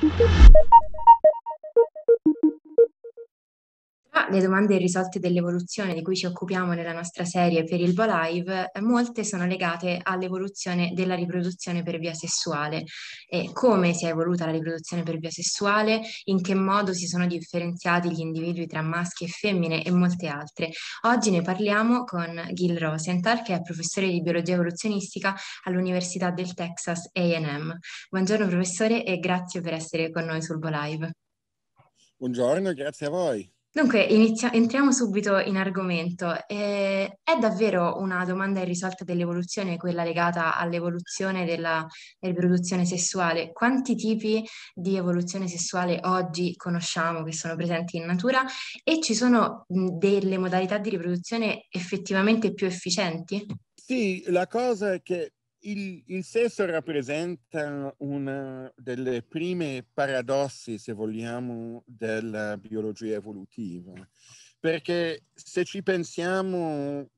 Thank you. le domande irrisolte dell'evoluzione di cui ci occupiamo nella nostra serie per il Live, molte sono legate all'evoluzione della riproduzione per via sessuale. E come si è evoluta la riproduzione per via sessuale, in che modo si sono differenziati gli individui tra maschi e femmine e molte altre. Oggi ne parliamo con Gil Rosenthal, che è professore di biologia evoluzionistica all'Università del Texas AM. Buongiorno professore e grazie per essere con noi sul Live. Buongiorno, grazie a voi. Dunque, inizia- entriamo subito in argomento. Eh, è davvero una domanda irrisolta dell'evoluzione, quella legata all'evoluzione della riproduzione sessuale. Quanti tipi di evoluzione sessuale oggi conosciamo che sono presenti in natura e ci sono delle modalità di riproduzione effettivamente più efficienti? Sì, la cosa è che il, il, sesso rappresenta una delle prime paradossi, se vogliamo, della biologia evolutiva, perché se ci pensiamo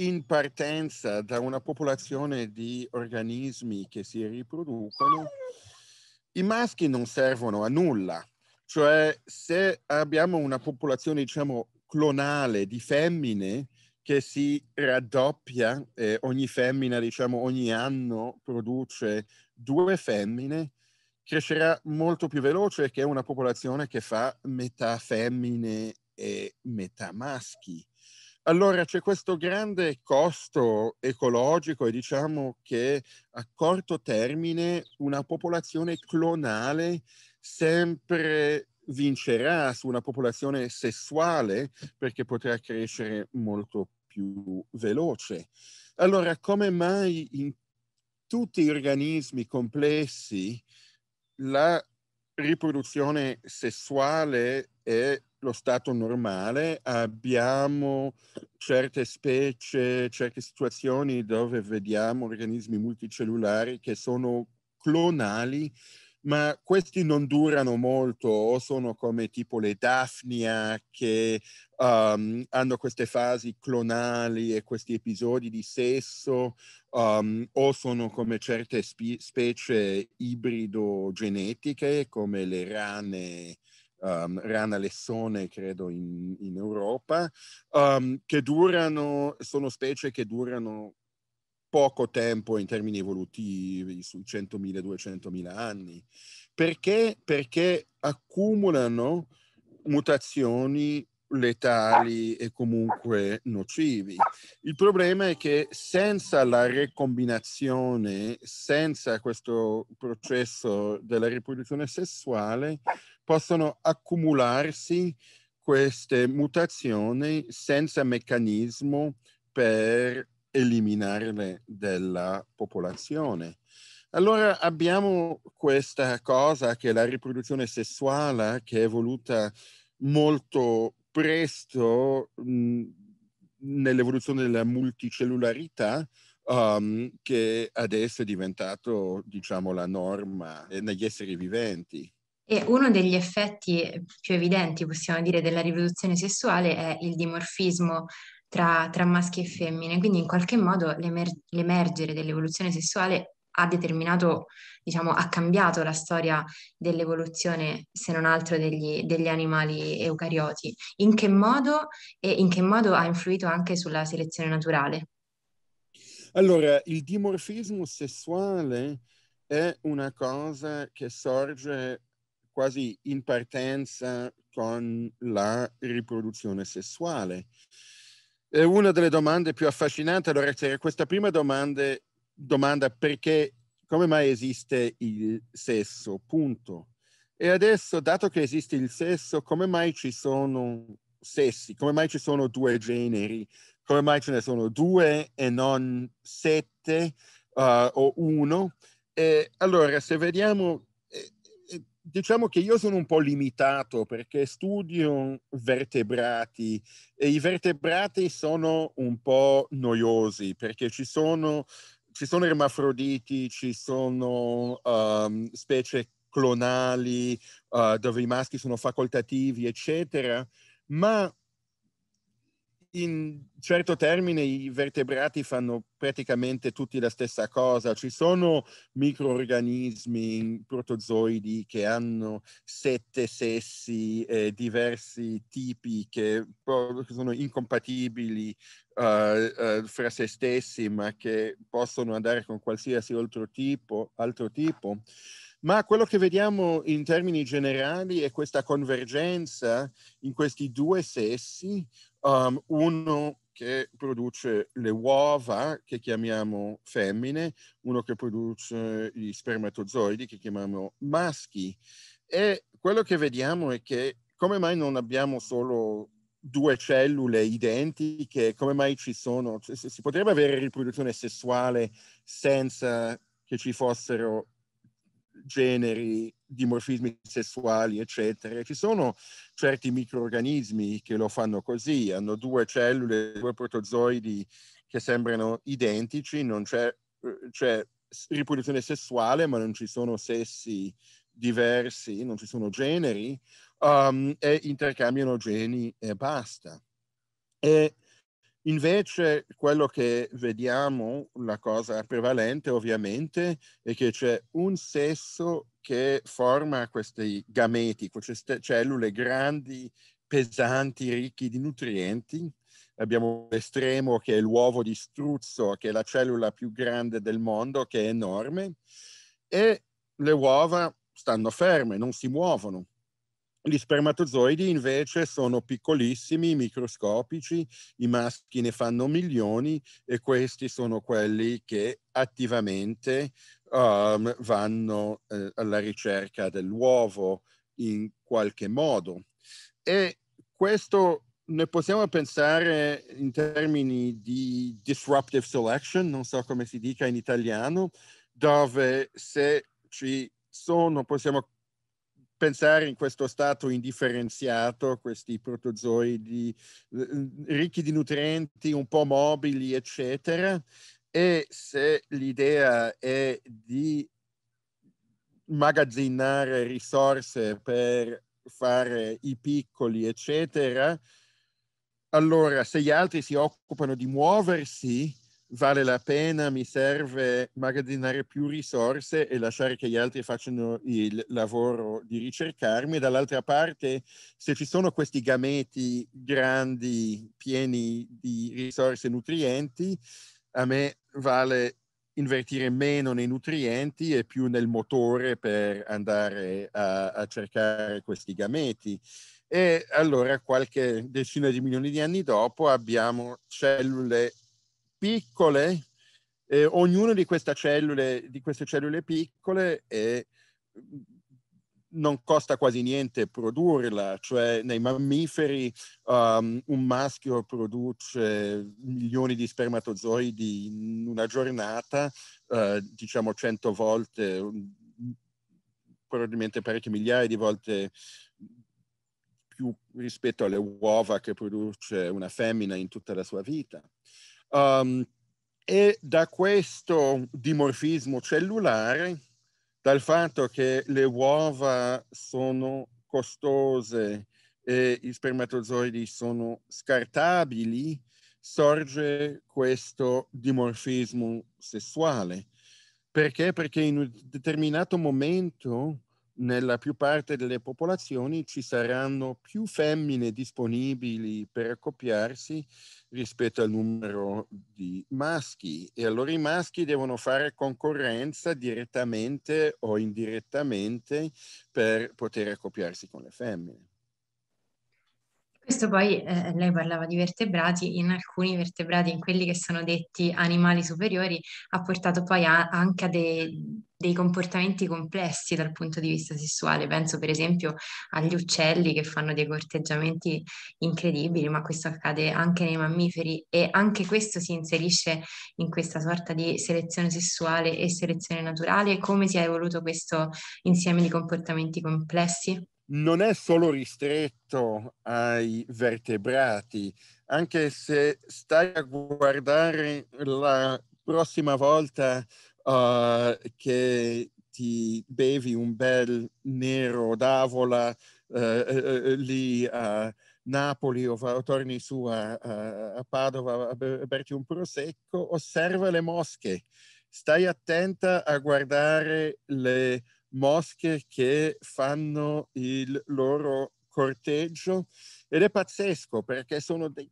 in partenza da una popolazione di organismi che si riproducono, i maschi non servono a nulla, cioè se abbiamo una popolazione, diciamo, clonale di femmine, che si raddoppia, eh, ogni femmina, diciamo, ogni anno produce due femmine, crescerà molto più veloce che una popolazione che fa metà femmine e metà maschi. Allora c'è questo grande costo ecologico e diciamo che a corto termine una popolazione clonale sempre vincerà su una popolazione sessuale perché potrà crescere molto più veloce. Allora, come mai in tutti gli organismi complessi la riproduzione sessuale è lo stato normale, abbiamo certe specie, certe situazioni dove vediamo organismi multicellulari che sono clonali, ma questi non durano molto o sono come tipo le Daphnia che um, hanno queste fasi clonali e questi episodi di sesso um, o sono come certe spe- specie ibrido-genetiche come le rane um, rana lessone, credo, in, in Europa, um, che durano, sono specie che durano poco tempo in termini evolutivi, sui 100.000, 200.000 anni. Perché? Perché accumulano mutazioni letali e comunque nocivi. Il problema è che senza la recombinazione, senza questo processo della riproduzione sessuale, possono accumularsi queste mutazioni senza meccanismo per eliminarle dalla popolazione. Allora abbiamo questa cosa che è la riproduzione sessuale che è evoluta molto presto nell'evoluzione della multicellularità um, che adesso è diventato diciamo la norma eh, negli esseri viventi. E uno degli effetti più evidenti, possiamo dire, della riproduzione sessuale è il dimorfismo tra, tra maschi e femmine, quindi in qualche modo l'emer- l'emergere dell'evoluzione sessuale ha determinato, diciamo, ha cambiato la storia dell'evoluzione, se non altro degli, degli animali eucarioti. In che modo e in che modo ha influito anche sulla selezione naturale? Allora, il dimorfismo sessuale è una cosa che sorge quasi in partenza con la riproduzione sessuale. È una delle domande più affascinanti. Allora c'era questa prima domanda, domanda perché come mai esiste il sesso, punto. E adesso, dato che esiste il sesso, come mai ci sono sessi, come mai ci sono due generi, come mai ce ne sono due e non sette uh, o uno? E allora, se vediamo diciamo che io sono un po' limitato perché studio vertebrati e i vertebrati sono un po' noiosi perché ci sono, ci sono ermafroditi, ci sono um, specie clonali uh, dove i maschi sono facoltativi, eccetera, ma in certo termine i vertebrati fanno praticamente tutti la stessa cosa. Ci sono microorganismi, protozoidi che hanno sette sessi, e eh, diversi tipi che sono incompatibili uh, uh, fra se stessi, ma che possono andare con qualsiasi altro tipo. Altro tipo. Ma quello che vediamo in termini generali è questa convergenza in questi due sessi Um, uno che produce le uova, che chiamiamo femmine, uno che produce gli spermatozoidi, che chiamiamo maschi. E quello che vediamo è che come mai non abbiamo solo due cellule identiche, come mai ci sono, si potrebbe avere riproduzione sessuale senza che ci fossero generi, dimorfismi sessuali, eccetera. Ci sono certi microorganismi che lo fanno così, hanno due cellule, due protozoidi che sembrano identici, non c'è, eh, c'è riproduzione sessuale, ma non ci sono sessi diversi, non ci sono generi, um, e intercambiano geni e basta. E Invece quello che vediamo, la cosa prevalente ovviamente, è che c'è un sesso che forma questi gameti, queste cellule grandi, pesanti, ricchi di nutrienti. Abbiamo l'estremo che è l'uovo di struzzo, che è la cellula più grande del mondo, che è enorme, e le uova stanno ferme, non si muovono. Gli spermatozoidi invece sono piccolissimi, microscopici, i maschi ne fanno milioni e questi sono quelli che attivamente um, vanno eh, alla ricerca dell'uovo in qualche modo. E questo ne possiamo pensare in termini di disruptive selection, non so come si dica in italiano, dove se ci sono, possiamo pensare in questo stato indifferenziato, questi protozoidi eh, ricchi di nutrienti, un po' mobili, eccetera, e se l'idea è di magazzinare risorse per fare i piccoli, eccetera, allora se gli altri si occupano di muoversi, vale la pena, mi serve magazzinare più risorse e lasciare che gli altri facciano il lavoro di ricercarmi. Dall'altra parte, se ci sono questi gameti grandi, pieni di risorse e nutrienti, a me vale invertire meno nei nutrienti e più nel motore per andare a, a cercare questi gameti. E allora qualche decina di milioni di anni dopo abbiamo cellule piccole, eh, ognuna di, cellule, di, queste cellule piccole è, mm, non costa quasi niente produrla, cioè nei mammiferi um, un maschio produce milioni di spermatozoidi in una giornata, uh, diciamo cento volte, mm, probabilmente parecchie migliaia di volte più rispetto alle uova che produce una femmina in tutta la sua vita. Um, e da questo dimorfismo cellulare, dal fatto che le uova sono costose e gli spermatozoidi sono scartabili, sorge questo dimorfismo sessuale. Perché? Perché in un determinato momento nella più parte delle popolazioni ci saranno più femmine disponibili per accoppiarsi rispetto al numero di maschi e allora i maschi devono fare concorrenza direttamente o indirettamente per poter accoppiarsi con le femmine. Questo poi, eh, lei parlava di vertebrati, in alcuni vertebrati, in quelli che sono detti animali superiori, ha portato poi a, anche a dei dei comportamenti complessi dal punto di vista sessuale. Penso per esempio agli uccelli che fanno dei corteggiamenti incredibili, ma questo accade anche nei mammiferi e anche questo si inserisce in questa sorta di selezione sessuale e selezione naturale. Come si è evoluto questo insieme di comportamenti complessi? Non è solo ristretto ai vertebrati, anche se stai a guardare la prossima volta uh, che ti bevi un bel nero d'avola uh, lì a Napoli o, torni su a, a, Padova a berti un prosecco, osserva le mosche. Stai attenta a guardare le mosche che fanno il loro corteggio ed è pazzesco perché sono dei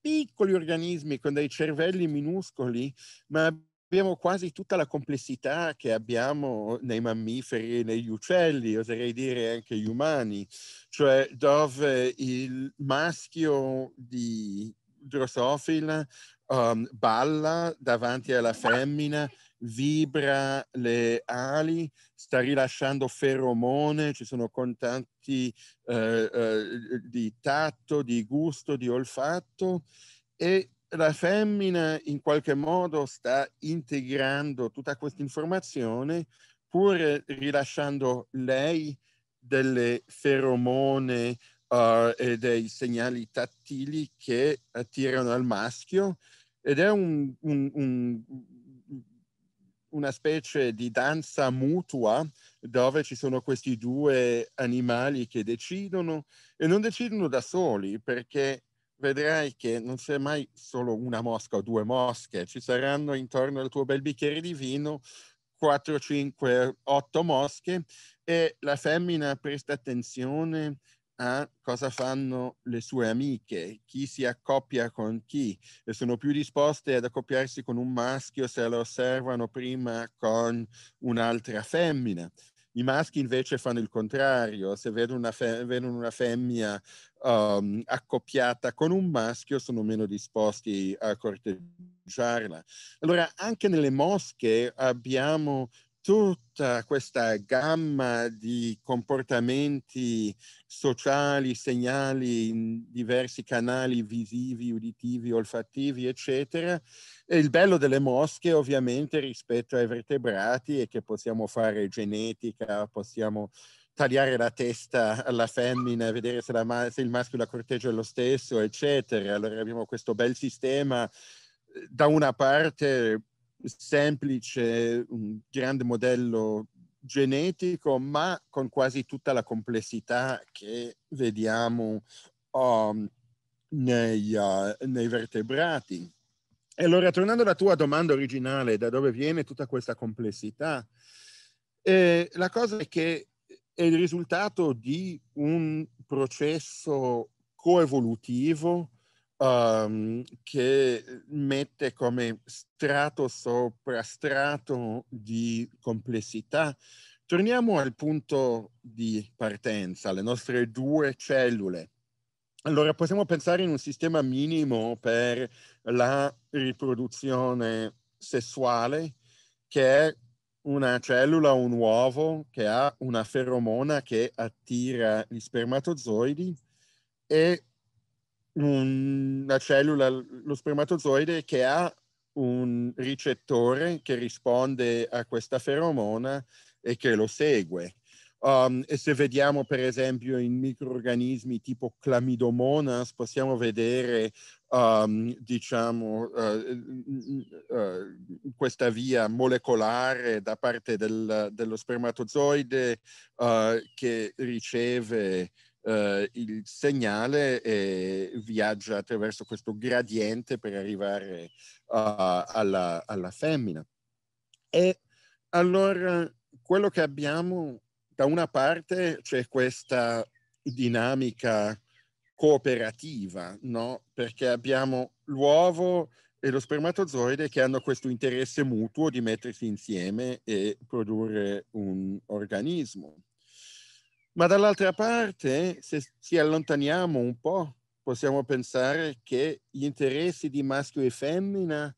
piccoli organismi con dei cervelli minuscoli, ma abbiamo quasi tutta la complessità che abbiamo nei mammiferi, e negli uccelli, oserei dire anche gli umani, cioè dove il maschio di drosophila um, balla davanti alla femmina, vibra le ali, sta rilasciando feromone, ci sono contatti eh, eh, di tatto, di gusto, di olfatto e la femmina in qualche modo sta integrando tutta questa informazione pur rilasciando lei delle feromone uh, e dei segnali tattili che attirano al maschio ed è un, un, un, una specie di danza mutua dove ci sono questi due animali che decidono e non decidono da soli perché vedrai che non c'è mai solo una mosca o due mosche, ci saranno intorno al tuo bel bicchiere di vino 4, 5, 8 mosche e la femmina presta attenzione a cosa fanno le sue amiche, chi si accoppia con chi e sono più disposte ad accoppiarsi con un maschio se lo osservano prima con un'altra femmina. I maschi invece fanno il contrario, se vedono una, fe- vedono una femmina um, accoppiata con un maschio sono meno disposti a corteggiarla. Allora anche nelle mosche abbiamo tutta questa gamma di comportamenti sociali, segnali in diversi canali visivi, uditivi, olfattivi, eccetera. E il bello delle mosche ovviamente rispetto ai vertebrati è che possiamo fare genetica, possiamo tagliare la testa alla femmina e vedere se, la, se il maschio la corteggia lo stesso, eccetera. Allora abbiamo questo bel sistema eh, da una parte semplice, un grande modello genetico, ma con quasi tutta la complessità che vediamo um, nei, uh, nei vertebrati. E allora, tornando alla tua domanda originale, da dove viene tutta questa complessità? Eh, la cosa è che è il risultato di un processo coevolutivo um, che uhm, mette come strato sopra strato di complessità. Torniamo al punto di partenza, le nostre due cellule. Allora possiamo pensare in un sistema minimo per la riproduzione sessuale che è una cellula, un uovo che ha una feromona che attira gli spermatozoidi e una cellula, lo spermatozoide, che ha un ricettore che risponde a questa feromona e che lo segue. Um, e se vediamo per esempio in microorganismi tipo clamidomonas, possiamo vedere um, diciamo, uh, uh, uh questa via molecolare da parte del, dello spermatozoide uh, che riceve eh, il segnale eh, viaggia attraverso questo gradiente per arrivare uh, alla, alla femmina. E allora quello che abbiamo, da una parte c'è questa dinamica cooperativa, no? Perché abbiamo l'uovo e lo spermatozoide che hanno questo interesse mutuo di mettersi insieme e produrre un organismo. Ma dall'altra parte, se ci allontaniamo un po', possiamo pensare che gli interessi di maschio e femmina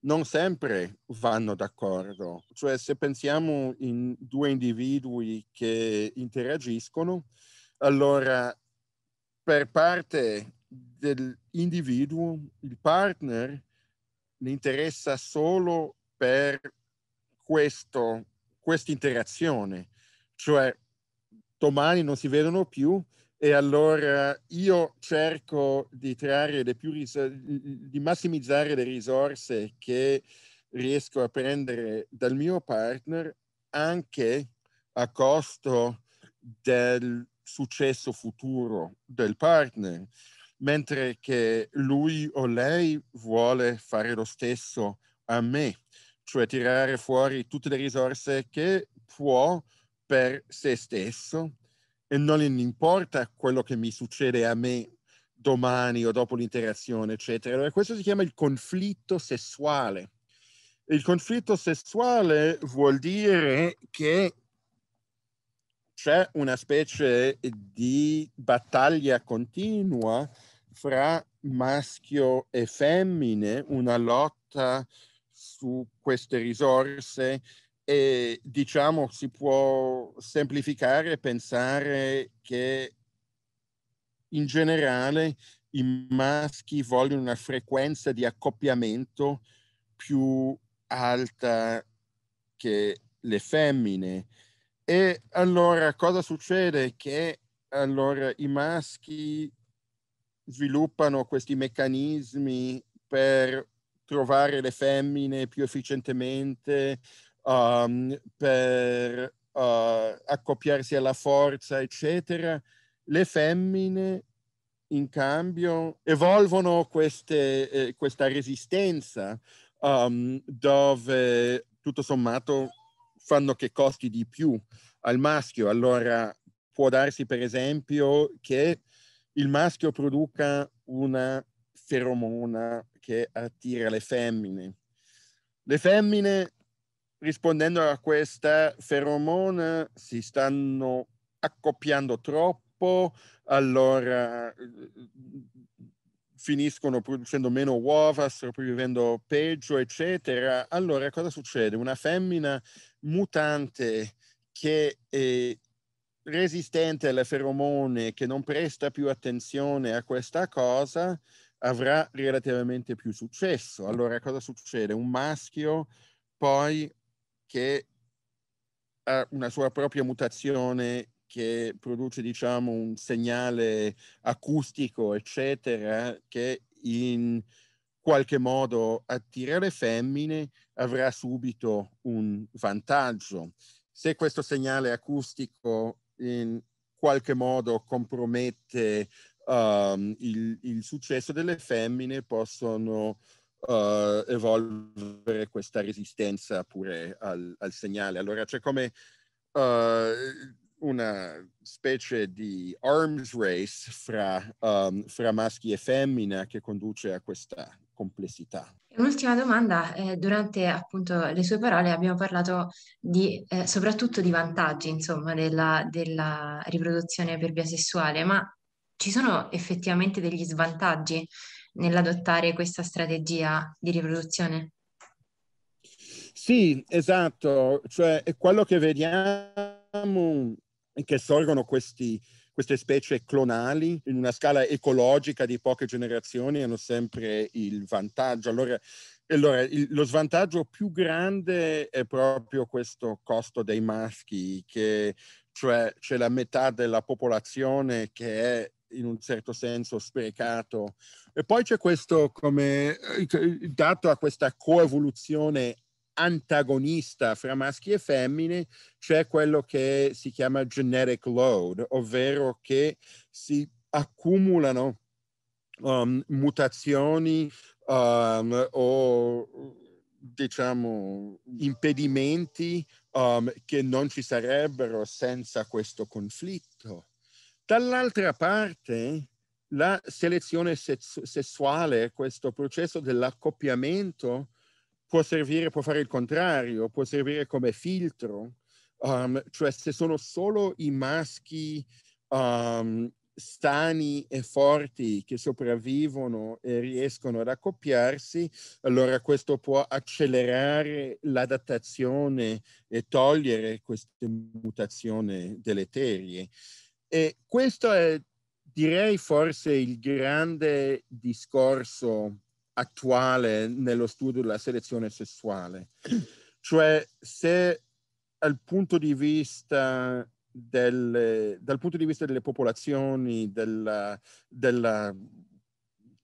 non sempre vanno d'accordo. Cioè, se pensiamo in due individui che interagiscono, allora per parte dell'individuo, il partner ne interessa solo per questa interazione, cioè domani non si vedono più e allora io cerco di, ris- di massimizzare le risorse che riesco a prendere dal mio partner anche a costo del successo futuro del partner, mentre che lui o lei vuole fare lo stesso a me, cioè tirare fuori tutte le risorse che può per se stesso e non gli importa quello che mi succede a me domani o dopo l'interazione, eccetera. Allora, questo si chiama il conflitto sessuale. Il conflitto sessuale vuol dire che c'è una specie di battaglia continua fra maschio e femmine, una lotta su queste risorse e diciamo si può semplificare e pensare che in generale i maschi vogliono una frequenza di accoppiamento più alta che le femmine. E allora cosa succede? Che allora i maschi sviluppano questi meccanismi per trovare le femmine più efficientemente um, per uh, accoppiarsi alla forza, eccetera, le femmine in cambio evolvono queste, eh, questa resistenza um, dove tutto sommato fanno che costi di più al maschio. Allora può darsi per esempio che il maschio produca una feromona che attira le femmine. Le femmine rispondendo a questa, feromone si stanno accoppiando troppo, allora finiscono producendo meno uova, sopravvivendo peggio, eccetera. Allora cosa succede? Una femmina mutante che è resistente alle feromone, che non presta più attenzione a questa cosa, avrà relativamente più successo. Allora cosa succede? Un maschio poi che ha una sua propria mutazione che produce diciamo un segnale acustico eccetera che in qualche modo attira le femmine avrà subito un vantaggio se questo segnale acustico in qualche modo compromette um, il, il, successo delle femmine possono uh, evolvere questa resistenza pure al, al segnale. Allora c'è come uh, una specie di arms race fra, um, fra, maschi e femmina che conduce a questa complessità. Un'ultima domanda, eh, durante appunto le sue parole abbiamo parlato di, eh, soprattutto di vantaggi insomma, della, della riproduzione per via sessuale, ma ci sono effettivamente degli svantaggi? nell'adottare questa strategia di riproduzione? Sì, esatto, cioè quello che vediamo è che sorgono questi, queste specie clonali in una scala ecologica di poche generazioni hanno sempre il vantaggio. Allora, allora il, lo svantaggio più grande è proprio questo costo dei maschi, che cioè c'è la metà della popolazione che è in un certo senso sprecato. E poi c'è questo come eh, dato a questa coevoluzione antagonista fra maschi e femmine, c'è quello che si chiama genetic load, ovvero che si accumulano um, mutazioni um, o diciamo impedimenti um, che non ci sarebbero senza questo conflitto Dall'altra parte, la selezione sessuale, questo processo dell'accoppiamento, può servire, può fare il contrario, può servire come filtro. Um, cioè se sono solo i maschi um, stani e forti che sopravvivono e riescono ad accoppiarsi, allora questo può accelerare l'adattazione e togliere queste mutazioni deleterie. E questo è, direi, forse il grande discorso attuale nello studio della selezione sessuale. Cioè, se dal punto di vista delle, dal punto di vista delle popolazioni, della, della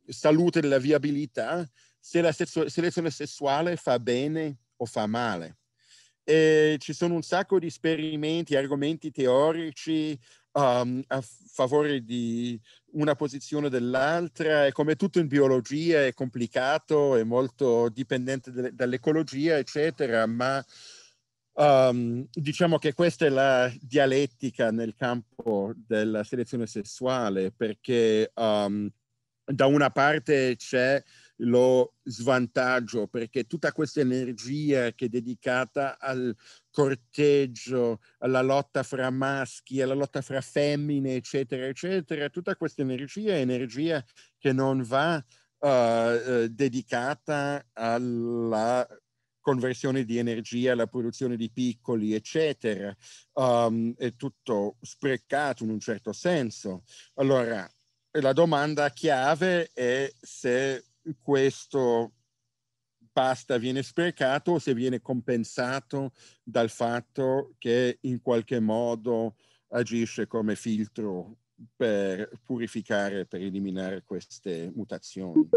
salute, della viabilità, se la selezione sessuale fa bene o fa male. E ci sono un sacco di esperimenti, argomenti teorici um, a favore di una posizione o dell'altra e come tutto in biologia è complicato, è molto dipendente de- dall'ecologia, eccetera, ma um, diciamo che questa è la dialettica nel campo della selezione sessuale perché um, da una parte c'è lo svantaggio perché tutta questa energia che è dedicata al corteggio, alla lotta fra maschi, alla lotta fra femmine, eccetera, eccetera, tutta questa energia è energia che non va uh, dedicata alla conversione di energia, alla produzione di piccoli, eccetera. Um, è tutto sprecato in un certo senso. Allora, la domanda chiave è se questo pasta viene sprecato o se viene compensato dal fatto che in qualche modo agisce come filtro per purificare, per eliminare queste mutazioni.